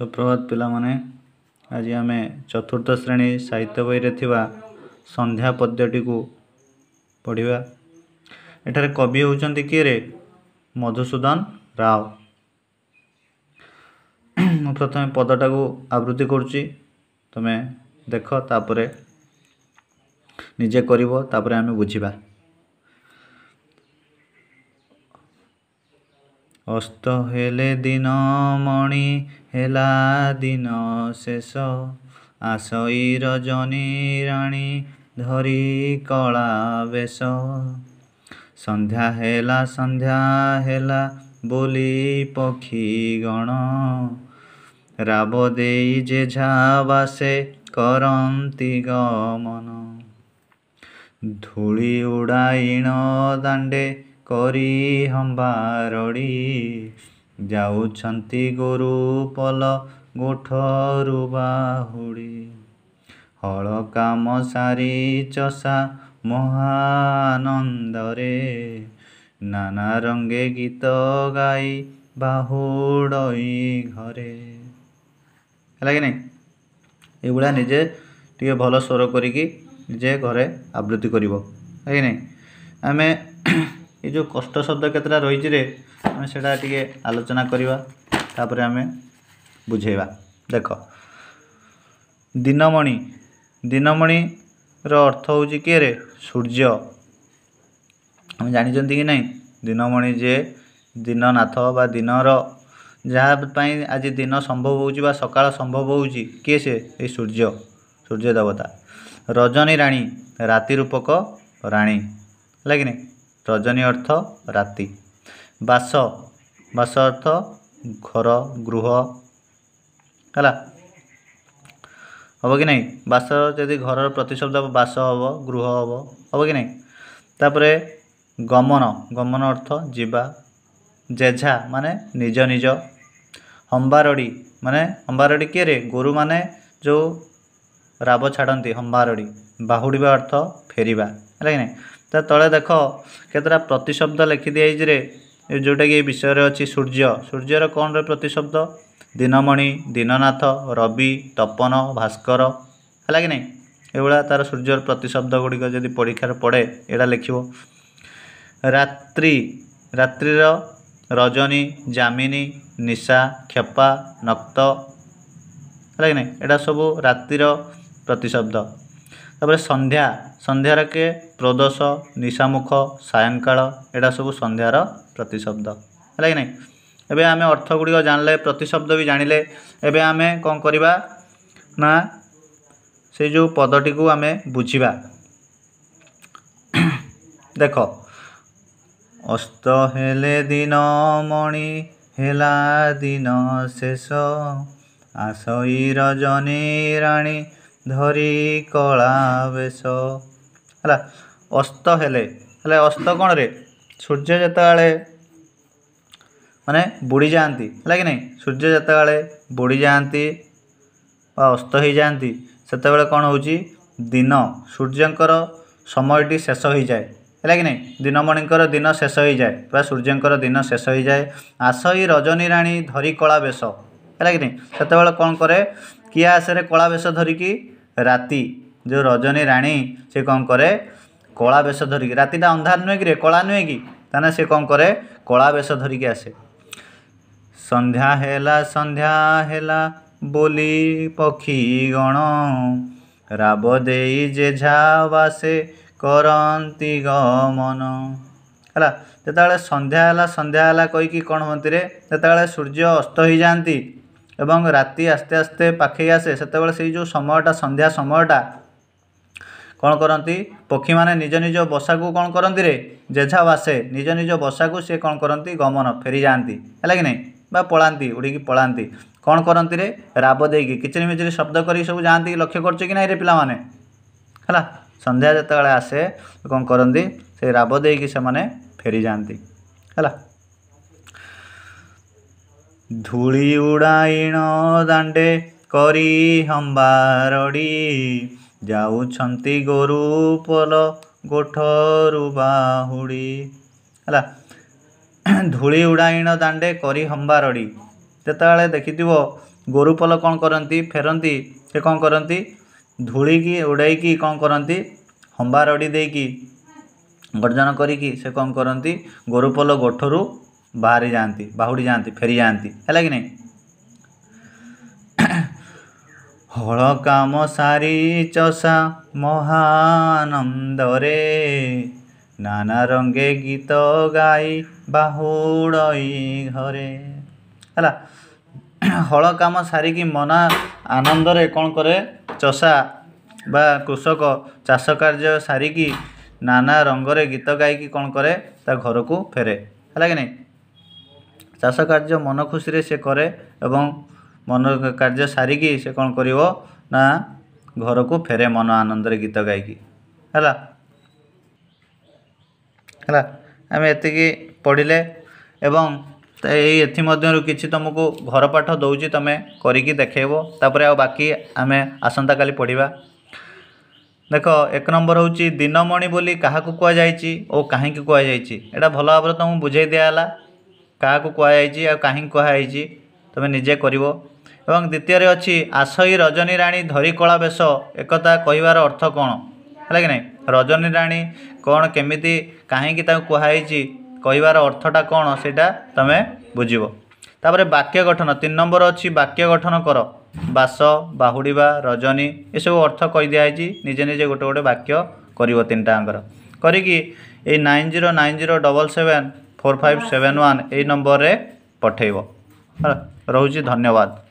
ସୁପ୍ରଭାତ ପିଲାମାନେ ଆଜି ଆମେ ଚତୁର୍ଥ ଶ୍ରେଣୀ ସାହିତ୍ୟ ବହିରେ ଥିବା ସନ୍ଧ୍ୟା ପଦ୍ୟଟିକୁ ପଢ଼ିବା ଏଠାରେ କବି ହେଉଛନ୍ତି କିଏରେ ମଧୁସୂଦନ ରାଓ ମୁଁ ପ୍ରଥମେ ପଦଟାକୁ ଆବୃତ୍ତି କରୁଛି ତୁମେ ଦେଖ ତାପରେ ନିଜେ କରିବ ତାପରେ ଆମେ ବୁଝିବା ଅସ୍ତ ହେଲେ ଦିନ ମଣି ହେଲା ଦିନ ଶେଷ ଆଶଇ ରଜନୀ ରାଣୀ ଧରି କଳା ବେଶ ସନ୍ଧ୍ୟା ହେଲା ସନ୍ଧ୍ୟା ହେଲା ବୋଲି ପକ୍ଷୀ ଗଣ ରାବ ଦେଇ ଯେ ଝାବାସେ କରନ୍ତି ଗମନ ଧୂଳି ଉଡ଼ାଇଣ ଦାଣ୍ଡେ କରି ହମ୍ବାରଡ଼ି ଯାଉଛନ୍ତି ଗୋରୁ ପଲ ଗୋଠରୁ ବାହୁଡ଼ି ହଳ କାମ ସାରି ଚଷା ମହାନନ୍ଦରେ নানা রঙে গীত গাই বাহুড়ই ঘরে ହେଲା କି ନାହିଁ ଏଇଭଳିଆ ନିଜେ ଟିକେ ଭଲ ସ୍ୱର କରିକି ନିଜେ ଘରେ ଆବୃତ୍ତି କରିବ ହେଲା କି ନାହିଁ ଆମେ ଏ ଯେଉଁ କଷ୍ଟ ଶବ୍ଦ କେତେଟା ରହିଛି ରେ ଆମେ ସେଇଟା ଟିକେ ଆଲୋଚନା କରିବା ତାପରେ ଆମେ ବୁଝେଇବା ଦେଖ ଦିନମଣି ଦିନମଣିର ଅର୍ଥ ହେଉଛି କିଏ ରେ ସୂର୍ଯ୍ୟ ଆମେ ଜାଣିଛନ୍ତି କି ନାହିଁ ଦିନମଣି ଯେ ଦିନନାଥ ବା ଦିନର ଯାହା ପାଇଁ ଆଜି ଦିନ ସମ୍ଭବ ହେଉଛି ବା ସକାଳ ସମ୍ଭବ ହେଉଛି କିଏ ସେ ଏଇ ସୂର୍ଯ୍ୟ ସୂର୍ଯ୍ୟ ଦେବତା ରଜନୀ ରାଣୀ ରାତି ରୂପକ ରାଣୀ ହେଲା କି ନାହିଁ ରଜନୀ ଅର୍ଥ ରାତି ବାସ ବାସ ଅର୍ଥ ଘର ଗୃହ ହେଲା ହେବ କି ନାହିଁ ବାସ ଯଦି ଘରର ପ୍ରତିଶବ୍ଦ ହେବ ବାସ ହେବ ଗୃହ ହେବ ହେବ କି ନାହିଁ ତାପରେ ଗମନ ଗମନ ଅର୍ଥ ଯିବା ଜେଝା ମାନେ ନିଜ ନିଜ ହମ୍ବାରଡ଼ି ମାନେ ହମ୍ବାରଡ଼ି କିଏରେ ଗୋରୁମାନେ ଯେଉଁ ରାବ ଛାଡ଼ନ୍ତି ହମ୍ବାରଡ଼ି ବାହୁଡ଼ିବା ଅର୍ଥ ଫେରିବା ହେଲା କି ନାହିଁ ତା ତଳେ ଦେଖ କେତେଟା ପ୍ରତିଶବ୍ଦ ଲେଖିଦିଆଯାଇଛି ରେ ଯେଉଁଟାକି ଏ ବିଷୟରେ ଅଛି ସୂର୍ଯ୍ୟ ସୂର୍ଯ୍ୟର କ'ଣରେ ପ୍ରତିଶବ୍ଦ ଦିନମଣି ଦିନନାଥ ରବି ତପନ ଭାସ୍କର ହେଲା କି ନାହିଁ ଏଭଳିଆ ତା'ର ସୂର୍ଯ୍ୟର ପ୍ରତିଶବ୍ଦ ଗୁଡ଼ିକ ଯଦି ପରୀକ୍ଷାରେ ପଡ଼େ ଏଇଟା ଲେଖିବ ରାତ୍ରି ରାତ୍ରିର ରଜନୀ ଜାମିନୀ ନିଶା କ୍ଷେପା ନକ୍ତ ହେଲା କି ନାହିଁ ଏଇଟା ସବୁ ରାତିର ପ୍ରତିଶବ୍ଦ ତାପରେ ସନ୍ଧ୍ୟା ସନ୍ଧ୍ୟାର କେ ପ୍ରଦୋଷ ନିଶାମୁଖ ସାୟଙ୍କାଳ ଏଇଟା ସବୁ ସନ୍ଧ୍ୟାର ପ୍ରତିଶବ୍ଦ ହେଲା କି ନାହିଁ ଏବେ ଆମେ ଅର୍ଥ ଗୁଡ଼ିକ ଜାଣିଲେ ପ୍ରତିଶବ୍ଦ ବି ଜାଣିଲେ ଏବେ ଆମେ କ'ଣ କରିବା ନା ସେଇ ଯେଉଁ ପଦଟିକୁ ଆମେ ବୁଝିବା ଦେଖ ଅସ୍ତ ହେଲେ ଦିନ ମଣି ହେଲା ଦିନ ଶେଷ ଆଶଇ ରଜନୀ ରାଣୀ ଧରି କଳା ବେଶ ହେଲା ଅସ୍ତ ହେଲେ ହେଲେ ଅସ୍ତ କ'ଣ ରେ ସୂର୍ଯ୍ୟ ଯେତେବେଳେ ମାନେ ବୁଡ଼ି ଯାଆନ୍ତି ହେଲା କି ନାହିଁ ସୂର୍ଯ୍ୟ ଯେତେବେଳେ ବୁଡ଼ି ଯାଆନ୍ତି ବା ଅସ୍ତ ହୋଇଯାଆନ୍ତି ସେତେବେଳେ କ'ଣ ହେଉଛି ଦିନ ସୂର୍ଯ୍ୟଙ୍କର ସମୟଟି ଶେଷ ହୋଇଯାଏ ହେଲା କି ନାହିଁ ଦିନମଣିଙ୍କର ଦିନ ଶେଷ ହୋଇଯାଏ ବା ସୂର୍ଯ୍ୟଙ୍କର ଦିନ ଶେଷ ହୋଇଯାଏ ଆସହି ରଜନୀ ରାଣୀ ଧରି କଳା ବେଶ ହେଲା କି ନାହିଁ ସେତେବେଳେ କ'ଣ କରେ କିଏ ଆସେରେ କଳା ବେଶ ଧରିକି ରାତି ଯେଉଁ ରଜନୀ ରାଣୀ ସେ କ'ଣ କରେ କଳା ବେଶ ଧରିକି ରାତିଟା ଅନ୍ଧାର ନୁହେଁ କିରେ କଳା ନୁହେଁ କି ତାହେଲେ ସେ କ'ଣ କରେ କଳା ବେଶ ଧରିକି ଆସେ ସନ୍ଧ୍ୟା ହେଲା ସନ୍ଧ୍ୟା ହେଲା ବୋଲି ପକ୍ଷୀ ଗଣ ରାବ ଦେଇ ଯେଝା ବାସେ କରନ୍ତି ଗମନ ହେଲା ଯେତେବେଳେ ସନ୍ଧ୍ୟା ହେଲା ସନ୍ଧ୍ୟା ହେଲା କହିକି କ'ଣ ହୁଅନ୍ତି ରେ ଯେତେବେଳେ ସୂର୍ଯ୍ୟ ଅସ୍ତ ହେଇଯାଆନ୍ତି ଏବଂ ରାତି ଆସ୍ତେ ଆସ୍ତେ ପାଖେଇ ଆସେ ସେତେବେଳେ ସେଇ ଯେଉଁ ସମୟଟା ସନ୍ଧ୍ୟା ସମୟଟା କ'ଣ କରନ୍ତି ପକ୍ଷୀମାନେ ନିଜ ନିଜ ବସାକୁ କ'ଣ କରନ୍ତି ରେ ଜେଝା ବାସେ ନିଜ ନିଜ ବସାକୁ ସେ କ'ଣ କରନ୍ତି ଗମନ ଫେରିଯାଆନ୍ତି ହେଲା କି ନାହିଁ ବା ପଳାନ୍ତି ଉଡ଼ିକି ପଳାନ୍ତି କ'ଣ କରନ୍ତି ରେ ରାବ ଦେଇକି କିଚିରି ମିଚିରି ଶବ୍ଦ କରିକି ସବୁ ଯାଆନ୍ତି ଲକ୍ଷ୍ୟ କରୁଛି କି ନାହିଁ ରେ ପିଲାମାନେ ହେଲା ସନ୍ଧ୍ୟା ଯେତେବେଳେ ଆସେ କ'ଣ କରନ୍ତି ସେ ରାବ ଦେଇକି ସେମାନେ ଫେରିଯାଆନ୍ତି ହେଲା ଧୂଳି ଉଡ଼ାଇଣ ଦାଣ୍ଡେ କରି ହମ୍ବାରଡ଼ି ଯାଉଛନ୍ତି ଗୋରୁ ପଲ ଗୋଠରୁ ବାହୁଡ଼ି ହେଲା ଧୂଳି ଉଡ଼ାଇଣ ଦାଣ୍ଡେ କରି ହମ୍ବାରଡ଼ି ଯେତେବେଳେ ଦେଖିଥିବ ଗୋରୁ ପୋଲ କ'ଣ କରନ୍ତି ଫେରନ୍ତି ସେ କ'ଣ କରନ୍ତି ଧୂଳିକି ଉଡ଼ାଇକି କ'ଣ କରନ୍ତି ହମ୍ବାରଡ଼ି ଦେଇକି ଗର୍ଜନ କରିକି ସେ କ'ଣ କରନ୍ତି ଗୋରୁ ପୋଲ ଗୋଠରୁ ବାହାରି ଯାଆନ୍ତି ବାହୁଡ଼ି ଯାଆନ୍ତି ଫେରି ଯାଆନ୍ତି ହେଲା କି ନାହିଁ ହଳ କାମ ସାରି ଚଷା ମହାନନ୍ଦରେ ନାନା ରଙ୍ଗେ ଗୀତ ଗାଇ ବାହୁଡ଼ଇ ଘରେ ହେଲା ହଳ କାମ ସାରିକି ମନା ଆନନ୍ଦରେ କ'ଣ କରେ ଚଷା ବା କୃଷକ ଚାଷ କାର୍ଯ୍ୟ ସାରିକି ନାନା ରଙ୍ଗରେ ଗୀତ ଗାଇକି କ'ଣ କରେ ତା ଘରକୁ ଫେରେ ହେଲା କି ନାହିଁ ଚାଷ କାର୍ଯ୍ୟ ମନ ଖୁସିରେ ସେ କରେ ଏବଂ ମନ କାର୍ଯ୍ୟ ସାରିକି ସେ କ'ଣ କରିବ ନା ଘରକୁ ଫେରେ ମନ ଆନନ୍ଦରେ ଗୀତ ଗାଇକି ହେଲା ହେଲା ଆମେ ଏତିକି ପଢ଼ିଲେ ଏବଂ ଏଇ ଏଥିମଧ୍ୟରୁ କିଛି ତୁମକୁ ଘର ପାଠ ଦେଉଛି ତୁମେ କରିକି ଦେଖେଇବ ତାପରେ ଆଉ ବାକି ଆମେ ଆସନ୍ତାକାଲି ପଢ଼ିବା ଦେଖ ଏକ ନମ୍ବର ହେଉଛି ଦିନମଣି ବୋଲି କାହାକୁ କୁହାଯାଇଛି ଓ କାହିଁକି କୁହାଯାଇଛି ଏଇଟା ଭଲ ଭାବରେ ତୁମକୁ ବୁଝେଇ ଦିଆହେଲା କାହାକୁ କୁହାଯାଇଛି ଆଉ କାହିଁ କୁହାଯାଇଛି ତୁମେ ନିଜେ କରିବ ଏବଂ ଦ୍ୱିତୀୟରେ ଅଛି ଆଶୟୀ ରଜନୀ ରାଣୀ ଧରି କଳା ବେଶ ଏକତା କହିବାର ଅର୍ଥ କ'ଣ ହେଲା କି ନାହିଁ ରଜନୀ ରାଣୀ କ'ଣ କେମିତି କାହିଁକି ତାକୁ କୁହାଯାଇଛି କହିବାର ଅର୍ଥଟା କ'ଣ ସେଇଟା ତୁମେ ବୁଝିବ ତା'ପରେ ବାକ୍ୟ ଗଠନ ତିନି ନମ୍ବର ଅଛି ବାକ୍ୟ ଗଠନ କର ବାସ ବାହୁଡ଼ିବା ରଜନୀ ଏସବୁ ଅର୍ଥ କହିଦିଆଯାଇଛି ନିଜେ ନିଜେ ଗୋଟେ ଗୋଟେ ବାକ୍ୟ କରିବ ତିନିଟାଙ୍କର କରିକି ଏଇ nine zero nine zero double seven four five seven one ଏଇ ନମ୍ବରରେ ପଠାଇବ ହେଲା ରହୁଛି ଧନ୍ୟବାଦ